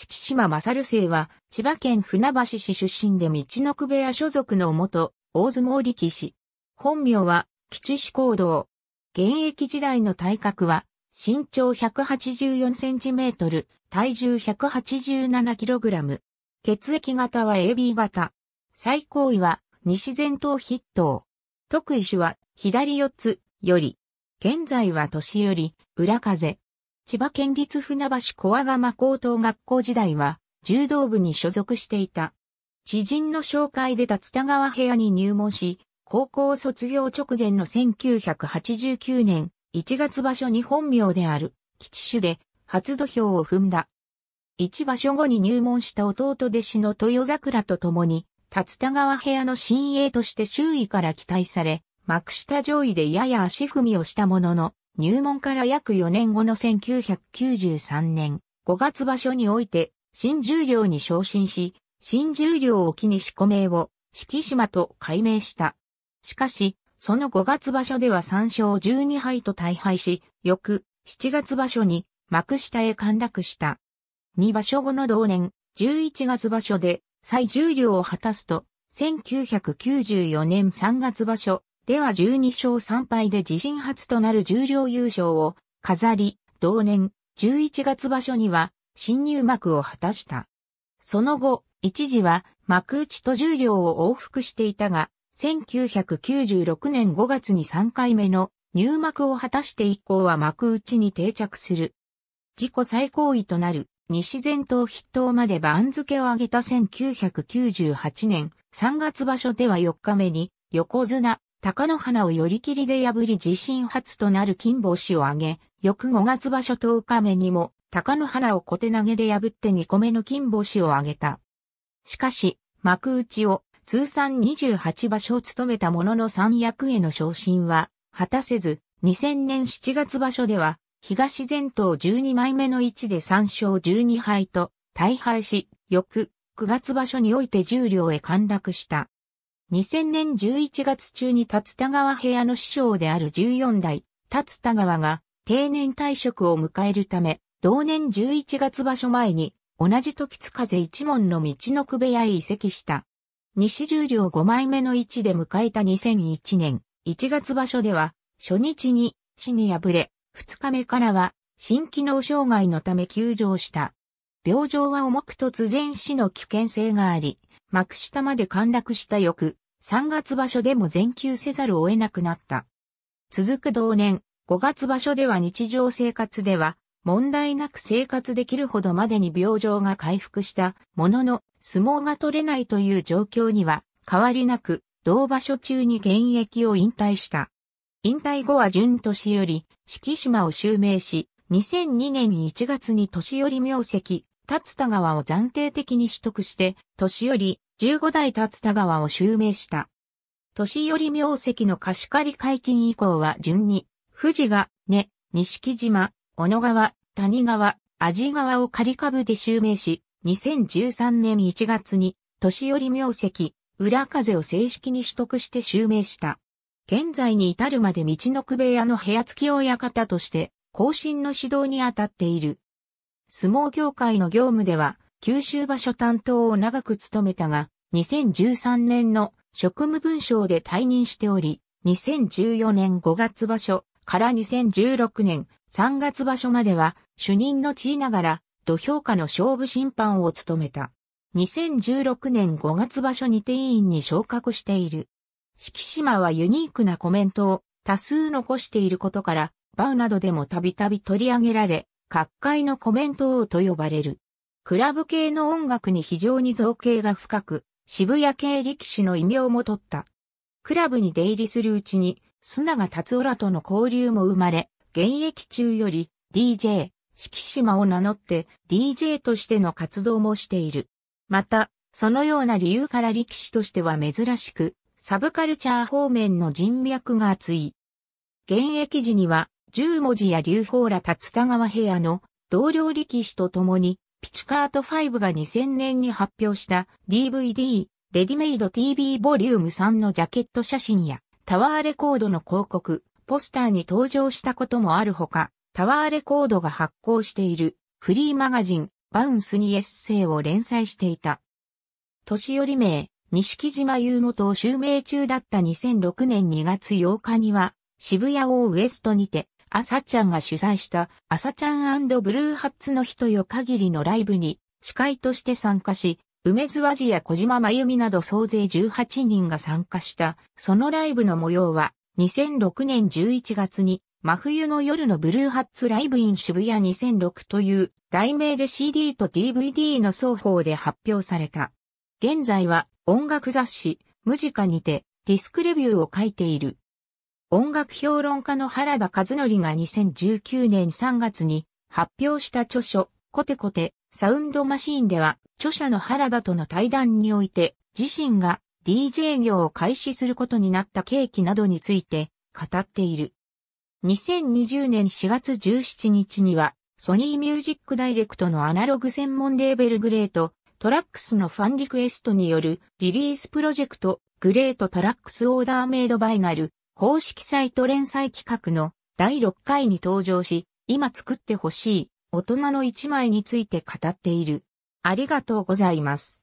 四季島勝生は、千葉県船橋市出身で道の久部屋所属の元、大相撲力士。本名は、吉志行動。現役時代の体格は、身長184センチメートル、体重187キログラム。血液型は AB 型。最高位は、西前頭筆頭。特異種は、左四つ、より。現在は年寄り、裏風。千葉県立船橋小和釜高等学校時代は、柔道部に所属していた。知人の紹介で立田川部屋に入門し、高校卒業直前の1989年1月場所に本名である吉種で初土俵を踏んだ。一場所後に入門した弟弟子の豊桜と共に、立田川部屋の新鋭として周囲から期待され、幕下上位でやや足踏みをしたものの、入門から約4年後の1993年5月場所において、新十両に昇進し、新十両を機に四股名を四季島と改名した。しかし、その5月場所では3勝12敗と大敗し、翌7月場所に幕下へ陥落した。2場所後の同年、11月場所で最重量を果たすと、1994年3月場所、では12勝3敗で自身初となる重量優勝を飾り、同年11月場所には新入幕を果たした。その後、一時は幕内と重量を往復していたが、1996年5月に3回目の入幕を果たして以降は幕内に定着する。自己最高位となる西前頭筆頭まで番付を上げた1998年3月場所では4日目に横綱高野花を寄り切りで破り自身初となる金星を挙げ、翌5月場所10日目にも、高野花を小手投げで破って2個目の金星を挙げた。しかし、幕内を通算28場所を務めたものの三役への昇進は果たせず、2000年7月場所では、東前頭12枚目の位置で3勝12敗と大敗し、翌9月場所において重量へ陥落した。2000年11月中に竜田川部屋の師匠である14代、竜田川が定年退職を迎えるため、同年11月場所前に、同じ時津風一門の道の区部屋へ移籍した。西十両5枚目の位置で迎えた2001年、1月場所では、初日に、死に敗れ、2日目からは、新機能障害のため休場した。病状は重く突然死の危険性があり、幕下まで陥落した翌、3月場所でも全休せざるを得なくなった。続く同年、5月場所では日常生活では、問題なく生活できるほどまでに病状が回復したものの、相撲が取れないという状況には、変わりなく、同場所中に現役を引退した。引退後は順年より、四季島を襲名し、2002年1月に年寄り名跡、立田川を暫定的に取得して、年寄り15代立田川を襲名した。年寄り名跡の貸し借り解禁以降は順に、富士が、根、錦島、小野川、谷川、味川を仮株で襲名し、2013年1月に、年寄り名跡、裏風を正式に取得して襲名した。現在に至るまで道の久部屋の部屋付き親方として、更新の指導に当たっている。相撲協会の業務では、九州場所担当を長く務めたが、2013年の職務文章で退任しており、2014年5月場所から2016年3月場所までは主任の地位ながら土俵下の勝負審判を務めた。2016年5月場所に定員に昇格している。敷島はユニークなコメントを多数残していることから、バウなどでもたびたび取り上げられ、各界のコメント王と呼ばれる。クラブ系の音楽に非常に造形が深く、渋谷系力士の異名も取った。クラブに出入りするうちに、砂が達浦との交流も生まれ、現役中より DJ、四季島を名乗って DJ としての活動もしている。また、そのような理由から力士としては珍しく、サブカルチャー方面の人脈が厚い。現役時には十文字や劉邦ら竜田川平野の同僚力士と共に、ピチカート5が2000年に発表した DVD、レディメイド TV ボリューム3のジャケット写真や、タワーレコードの広告、ポスターに登場したこともあるほか、タワーレコードが発行しているフリーマガジン、バウンスにエッセイを連載していた。年寄り名、西島優元を襲名中だった2006年2月8日には、渋谷オーウエストにて、朝ちゃんが主催した朝ちゃんブルーハッツの人よ限りのライブに司会として参加し、梅津和治や小島真由美など総勢18人が参加した、そのライブの模様は、2006年11月に、真冬の夜のブルーハッツライブイン渋谷2006という題名で CD と DVD の双方で発表された。現在は音楽雑誌、ムジカにてディスクレビューを書いている音楽評論家の原田和則が2019年3月に発表した著書、コテコテ、サウンドマシーンでは、著者の原田との対談において、自身が DJ 業を開始することになった契機などについて語っている。2020年4月17日には、ソニーミュージックダイレクトのアナログ専門レーベルグレート、トラックスのファンリクエストによるリリースプロジェクト、グレートトラックスオーダーメイドバイナル、公式サイト連載企画の第6回に登場し、今作ってほしい大人の一枚について語っている。ありがとうございます。